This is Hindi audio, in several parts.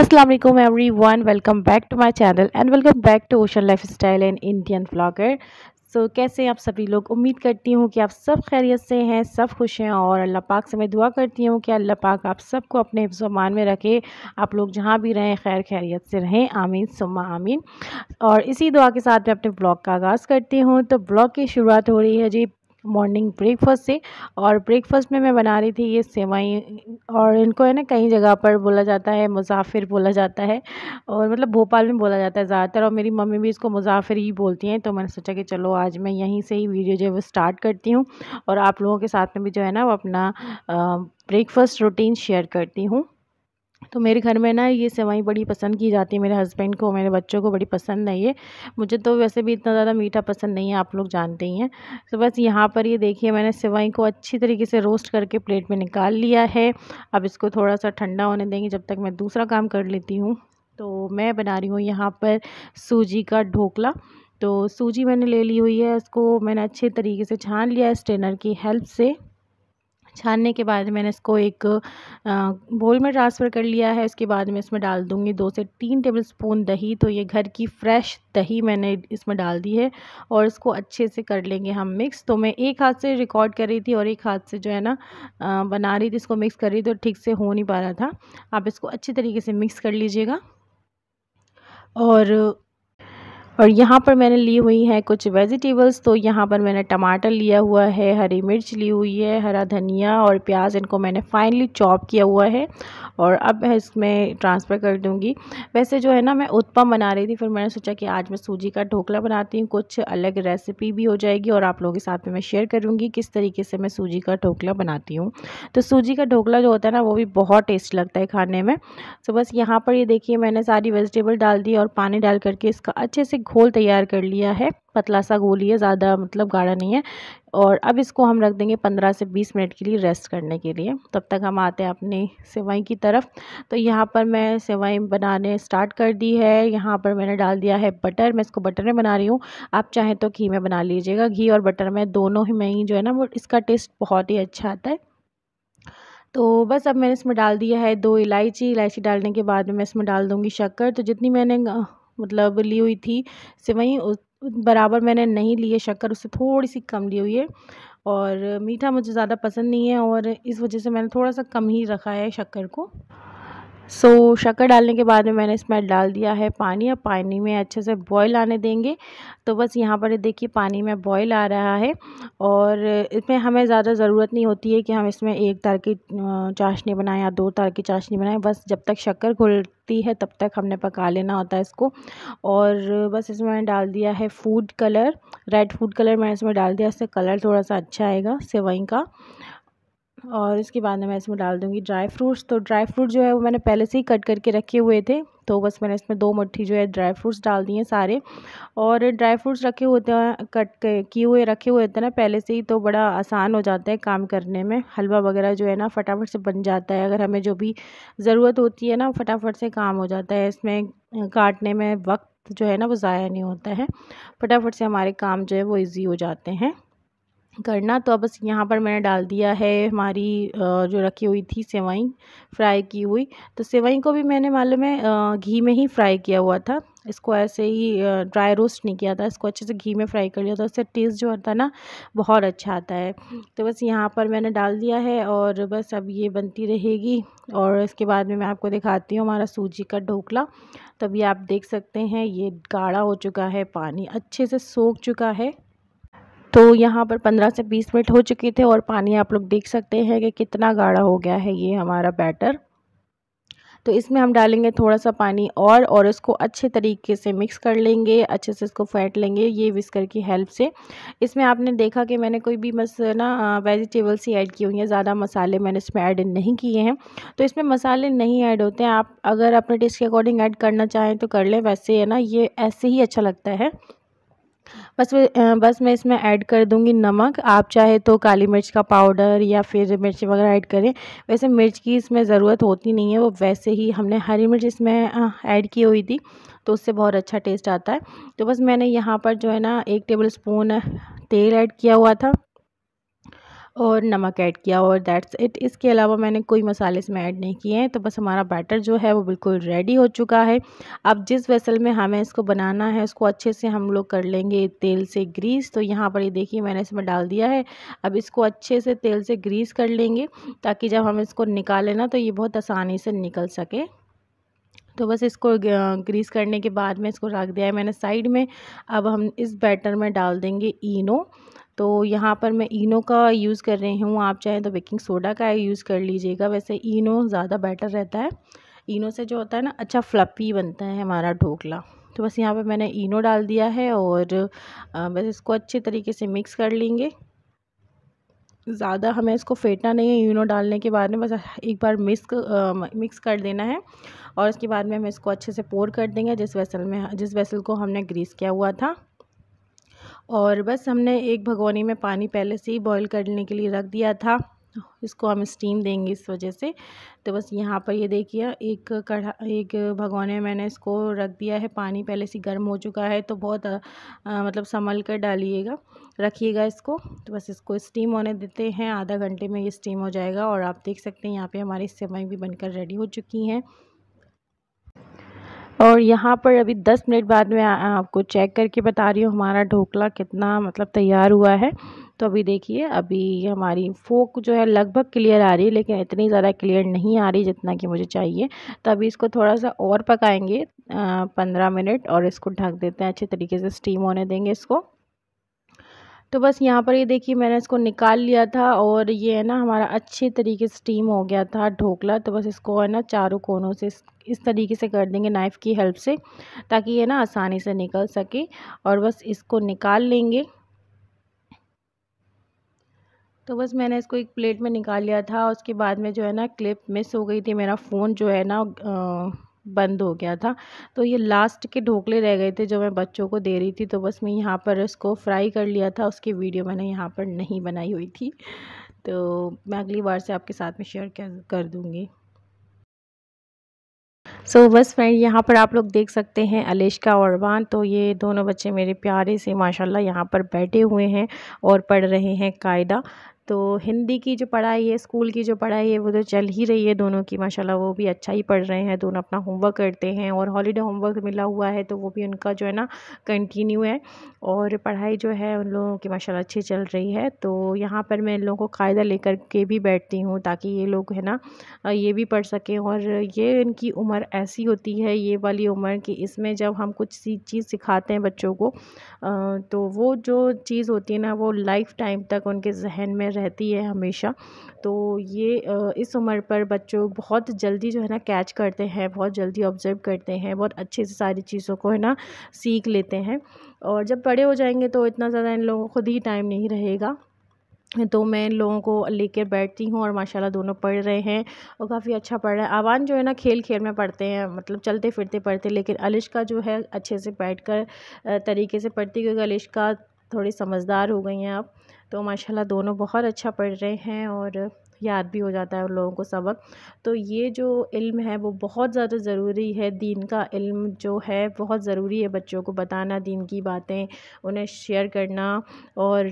Aslam everyone welcome back to my channel and welcome back to Ocean Lifestyle and Indian blogger so कैसे हैं आप सभी लोग उम्मीद करती हूँ कि आप सब खैरियत से हैं सब खुश हैं और अल्लाह पाक से मैं दुआ करती हूँ कि अल्लाह पाक आप सबको अपने हिफ्जमान में रखे आप लोग जहाँ भी रहें खैर खैरियत से रहें आमीन सुमा आमीन और इसी दुआ के साथ मैं अपने ब्लॉग का आगाज़ करती हूँ तो ब्लॉग की शुरुआत हो रही है जी मॉर्निंग ब्रेकफास्ट से और ब्रेकफास्ट में मैं बना रही थी ये सेवई और इनको है ना कई जगह पर बोला जाता है मुसाफिर बोला जाता है और मतलब भोपाल में बोला जाता है ज़्यादातर और मेरी मम्मी भी इसको मुसाफिर ही बोलती हैं तो मैंने सोचा कि चलो आज मैं यहीं से ही वीडियो जो है वो स्टार्ट करती हूँ और आप लोगों के साथ में भी जो है ना वो अपना ब्रेकफास्ट रूटीन शेयर करती हूँ तो मेरे घर में ना ये सेवई बड़ी पसंद की जाती है मेरे हस्बैंड को मेरे बच्चों को बड़ी पसंद है ये मुझे तो वैसे भी इतना ज़्यादा मीठा पसंद नहीं है आप लोग जानते ही हैं तो बस यहाँ पर ये देखिए मैंने सेवई को अच्छी तरीके से रोस्ट करके प्लेट में निकाल लिया है अब इसको थोड़ा सा ठंडा होने देंगे जब तक मैं दूसरा काम कर लेती हूँ तो मैं बना रही हूँ यहाँ पर सूजी का ढोकला तो सूजी मैंने ले ली हुई है इसको मैंने अच्छे तरीके से छान लिया है स्ट्रेनर की हेल्प से छानने के बाद मैंने इसको एक बोल में ट्रांसफ़र कर लिया है उसके बाद मैं इसमें डाल दूँगी दो से तीन टेबल स्पून दही तो ये घर की फ़्रेश दही मैंने इसमें डाल दी है और इसको अच्छे से कर लेंगे हम मिक्स तो मैं एक हाथ से रिकॉर्ड कर रही थी और एक हाथ से जो है ना बना रही थी इसको मिक्स कर रही थी और ठीक से हो नहीं पा रहा था आप इसको अच्छे तरीके से मिक्स कर लीजिएगा और और यहाँ पर मैंने ली हुई हैं कुछ वेजिटेबल्स तो यहाँ पर मैंने टमाटर लिया हुआ है हरी मिर्च ली हुई है हरा धनिया और प्याज इनको मैंने फाइनली चॉप किया हुआ है और अब इसमें ट्रांसफ़र कर दूँगी वैसे जो है ना मैं उत्पम बना रही थी फिर मैंने सोचा कि आज मैं सूजी का ढोकला बनाती हूँ कुछ अलग रेसिपी भी हो जाएगी और आप लोगों के साथ में मैं शेयर करूँगी किस तरीके से मैं सूजी का ढोकला बनाती हूँ तो सूजी का ढोकला जो होता है ना वो भी बहुत टेस्ट लगता है खाने में तो बस यहाँ पर ये देखिए मैंने सारी वेजिटेबल डाल दी और पानी डाल करके इसका अच्छे से घोल तैयार कर लिया है पतला सा घोल ही है ज़्यादा मतलब गाढ़ा नहीं है और अब इसको हम रख देंगे पंद्रह से बीस मिनट के लिए रेस्ट करने के लिए तब तक हम आते हैं अपने सेवाई की तरफ तो यहाँ पर मैं सेवाई बनाने स्टार्ट कर दी है यहाँ पर मैंने डाल दिया है बटर मैं इसको बटर में बना रही हूँ आप चाहें तो घी में बना लीजिएगा घी और बटर में दोनों ही में ही जो है ना वो इसका टेस्ट बहुत ही अच्छा आता है तो बस अब मैंने इसमें डाल दिया है दो इलायची इलायची डालने के बाद मैं इसमें डाल दूँगी शक्कर तो जितनी मैंने मतलब ली हुई थी उस बराबर मैंने नहीं ली है शक्कर उससे थोड़ी सी कम ली हुई है और मीठा मुझे ज़्यादा पसंद नहीं है और इस वजह से मैंने थोड़ा सा कम ही रखा है शक्कर को सो so, शक्कर डालने के बाद में मैंने इसमें डाल दिया है पानी अब पानी में अच्छे से बॉईल आने देंगे तो बस यहाँ पर देखिए पानी में बॉईल आ रहा है और इसमें हमें ज़्यादा ज़रूरत नहीं होती है कि हम इसमें एक तार की चाशनी बनाएं या दो तार की चाशनी बनाएं बस जब तक शक्कर घुलती है तब तक हमने पका लेना होता है इसको और बस इसमें मैंने डाल दिया है food colour red food colour मैंने इसमें डाल दिया इससे कलर थोड़ा सा अच्छा आएगा सेवई का और इसके बाद मैं इसमें डाल दूँगी ड्राई फ्रूट्स तो ड्राई फ्रूट जो है वो मैंने पहले से ही कट करके रखे हुए थे तो बस मैंने इसमें दो मट्ठी जो है ड्राई फ्रूट्स डाल दिए सारे और ड्राई फ्रूट्स रखे होते हैं कट किए हुए रखे हुए होते हैं ना पहले से ही तो बड़ा आसान हो जाता है काम करने में हलवा वगैरह जो है ना फटाफट से बन जाता है अगर हमें जो भी ज़रूरत होती है ना फटाफट से काम हो जाता है इसमें काटने में वक्त जो है ना वो ज़ाया नहीं होता है फटाफट से हमारे काम जो है वो ईज़ी हो जाते हैं करना तो बस यहाँ पर मैंने डाल दिया है हमारी जो रखी हुई थी सेवई फ्राई की हुई तो सेवई को भी मैंने मालूम है घी में ही फ्राई किया हुआ था इसको ऐसे ही ड्राई रोस्ट नहीं किया था इसको अच्छे से घी में फ्राई कर लिया था उससे टेस्ट जो आता है ना बहुत अच्छा आता है तो बस यहाँ पर मैंने डाल दिया है और बस अब ये बनती रहेगी और इसके बाद में मैं आपको दिखाती हूँ हमारा सूजी का ढोकला तभी आप देख सकते हैं ये गाढ़ा हो चुका है पानी अच्छे से सोख चुका है तो यहाँ पर 15 से 20 मिनट हो चुके थे और पानी आप लोग देख सकते हैं कि कितना गाढ़ा हो गया है ये हमारा बैटर तो इसमें हम डालेंगे थोड़ा सा पानी और और इसको अच्छे तरीके से मिक्स कर लेंगे अच्छे से इसको फेंट लेंगे ये विस्कर की हेल्प से इसमें आपने देखा कि मैंने कोई भी मस ना वेजिटेबल्स ही ऐड की हुई हैं ज़्यादा मसाले मैंने इसमें ऐड नहीं किए हैं तो इसमें मसाले नहीं ऐड होते हैं आप अगर अपने टेस्ट के अकॉर्डिंग ऐड करना चाहें तो कर लें वैसे है ना ये ऐसे ही अच्छा लगता है बस बस मैं इसमें ऐड कर दूंगी नमक आप चाहे तो काली मिर्च का पाउडर या फिर मिर्च वगैरह ऐड करें वैसे मिर्च की इसमें ज़रूरत होती नहीं है वो वैसे ही हमने हरी मिर्च इसमें ऐड की हुई थी तो उससे बहुत अच्छा टेस्ट आता है तो बस मैंने यहाँ पर जो है ना एक टेबल स्पून तेल ऐड किया हुआ था और नमक ऐड किया और दैट्स इट इसके अलावा मैंने कोई मसाले इसमें ऐड नहीं किए हैं तो बस हमारा बैटर जो है वो बिल्कुल रेडी हो चुका है अब जिस वेसल में हमें इसको बनाना है उसको अच्छे से हम लोग कर लेंगे तेल से ग्रीस तो यहाँ पर ये देखिए मैंने इसमें डाल दिया है अब इसको अच्छे से तेल से ग्रीस कर लेंगे ताकि जब हम इसको निकालें ना तो ये बहुत आसानी से निकल सके तो बस इसको ग्रीस करने के बाद में इसको रख दिया है मैंने साइड में अब हम इस बैटर में डाल देंगे इनो तो यहाँ पर मैं इनो का यूज़ कर रही हूँ आप चाहें तो बेकिंग सोडा का यूज़ कर लीजिएगा वैसे इनो ज़्यादा बेटर रहता है इनो से जो होता है ना अच्छा फ्लपी बनता है हमारा ढोकला तो बस यहाँ पर मैंने इनो डाल दिया है और बस इसको अच्छे तरीके से मिक्स कर लेंगे ज़्यादा हमें इसको फेंटना नहीं है इनो डालने के बाद में बस एक बार मिक्स मिक्स कर देना है और इसके बाद में हम इसको अच्छे से पोर कर देंगे जिस वेसल में जिस वेसल को हमने ग्रीस किया हुआ था और बस हमने एक भगोनी में पानी पहले से ही बॉईल करने के लिए रख दिया था इसको हम स्टीम देंगे इस वजह से तो बस यहाँ पर ये देखिए एक कढ़ा एक भगोने में मैंने इसको रख दिया है पानी पहले से गर्म हो चुका है तो बहुत आ, आ, मतलब संभल कर डालिएगा रखिएगा इसको तो बस इसको स्टीम होने देते हैं आधा घंटे में ये स्टीम हो जाएगा और आप देख सकते हैं यहाँ पे हमारी सेवई भी बनकर रेडी हो चुकी हैं और यहाँ पर अभी दस मिनट बाद में आपको चेक करके बता रही हूँ हमारा ढोकला कितना मतलब तैयार हुआ है तो अभी देखिए अभी हमारी फोक जो है लगभग क्लियर आ रही है लेकिन इतनी ज़्यादा क्लियर नहीं आ रही जितना कि मुझे चाहिए तो अभी इसको थोड़ा सा और पकाएंगे पंद्रह मिनट और इसको ढक देते हैं अच्छे तरीके से स्टीम होने देंगे इसको तो बस यहाँ पर ये देखिए मैंने इसको निकाल लिया था और ये है ना हमारा अच्छे तरीके से स्टीम हो गया था ढोकला तो बस इसको है ना चारों कोनों से इस तरीके से कर देंगे नाइफ़ की हेल्प से ताकि ये ना आसानी से निकल सके और बस इसको निकाल लेंगे तो बस मैंने इसको एक प्लेट में निकाल लिया था उसके बाद में जो है ना क्लिप मिस हो गई थी मेरा फ़ोन जो है ना आ, बंद हो गया था तो ये लास्ट के ढोकले रह गए थे जो मैं बच्चों को दे रही थी तो बस मैं यहाँ पर इसको फ्राई कर लिया था उसकी वीडियो मैंने यहाँ पर नहीं बनाई हुई थी तो मैं अगली बार से आपके साथ में शेयर कर दूँगी सो so, बस फ्रेंड यहाँ पर आप लोग देख सकते हैं अलेशका और वान तो ये दोनों बच्चे मेरे प्यारे से माशाल्लाह यहाँ पर बैठे हुए हैं और पढ़ रहे हैं कायदा तो हिंदी की जो पढ़ाई है स्कूल की जो पढ़ाई है वो तो चल ही रही है दोनों की माशाल्लाह वो भी अच्छा ही पढ़ रहे हैं दोनों अपना होमवर्क करते हैं और हॉलीडे होमवर्क मिला हुआ है तो वो भी उनका जो है ना कंटिन्यू है और पढ़ाई जो है उन लोगों की माशाल्लाह अच्छी चल रही है तो यहाँ पर मैं इन लोगों को कायदा लेकर के भी बैठती हूँ ताकि ये लोग है ना ये भी पढ़ सकें और ये इनकी उम्र ऐसी होती है ये वाली उम्र कि इसमें जब हम कुछ सी चीज़ सिखाते हैं बच्चों को तो वो जो चीज़ होती है ना वो लाइफ टाइम तक उनके जहन में रहती है हमेशा तो ये इस उम्र पर बच्चों बहुत जल्दी जो है ना कैच करते हैं बहुत जल्दी ऑब्जर्व करते हैं बहुत अच्छे से सारी चीज़ों को है ना सीख लेते हैं और जब बड़े हो जाएंगे तो इतना ज़्यादा इन लोगों को खुद ही टाइम नहीं रहेगा तो मैं इन लोगों को लेकर बैठती हूँ और माशाल्लाह दोनों पढ़ रहे हैं और काफ़ी अच्छा पढ़ रहा है आवान जो है ना खेल खेल में पढ़ते हैं मतलब चलते फिरते पढ़ते लेकिन अलिश का जो है अच्छे से बैठ कर तरीके से पढ़ती क्योंकि अलिश का थोड़ी समझदार हो गई हैं अब तो माशाल्लाह दोनों बहुत अच्छा पढ़ रहे हैं और याद भी हो जाता है उन लोगों को सबक तो ये जो इल्म है वो बहुत ज़्यादा ज़रूरी है दीन का इल्म जो है बहुत ज़रूरी है बच्चों को बताना दीन की बातें उन्हें शेयर करना और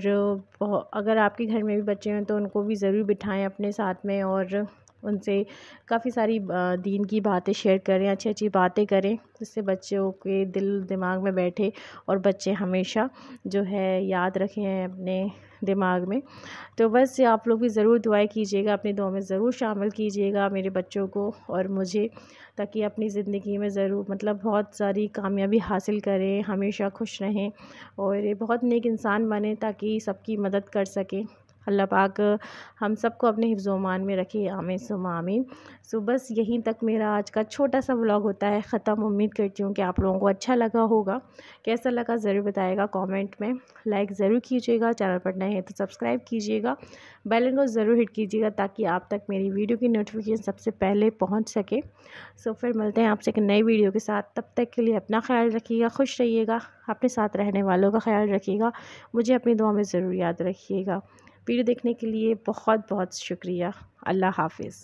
अगर आपके घर में भी बच्चे हैं तो उनको भी ज़रूर बिठाएं अपने साथ में और उनसे काफ़ी सारी दीन की बातें शेयर करें अच्छी अच्छी बातें करें जिससे बच्चों के दिल दिमाग में बैठे और बच्चे हमेशा जो है याद रखें अपने दिमाग में तो बस आप लोग भी ज़रूर दुआएं कीजिएगा अपनी दुआ में ज़रूर शामिल कीजिएगा मेरे बच्चों को और मुझे ताकि अपनी ज़िंदगी में ज़रूर मतलब बहुत सारी कामयाबी हासिल करें हमेशा खुश रहें और बहुत नेक इंसान बने ताकि सबकी मदद कर सकें अल्लाह पाक हम सबको अपने हिफ्जोमान में रखे आमिर सुम सो बस यहीं तक मेरा आज का छोटा सा ब्लॉग होता है ख़त्म उम्मीद करती हूँ कि आप लोगों को अच्छा लगा होगा कैसा लगा ज़रूर बताएगा कमेंट में लाइक ज़रूर कीजिएगा चैनल पर नए हैं तो सब्सक्राइब कीजिएगा बेलन को ज़रूर हिट कीजिएगा ताकि आप तक मेरी वीडियो की नोटिफिकेशन सबसे पहले पहुँच सके सो फिर मिलते हैं आपसे एक नई वीडियो के साथ तब तक के लिए अपना ख्याल रखिएगा खुश रहिएगा अपने साथ रहने वालों का ख्याल रखिएगा मुझे अपनी दुआ में ज़रूर याद रखिएगा वीडियो देखने के लिए बहुत बहुत शुक्रिया अल्लाह हाफिज़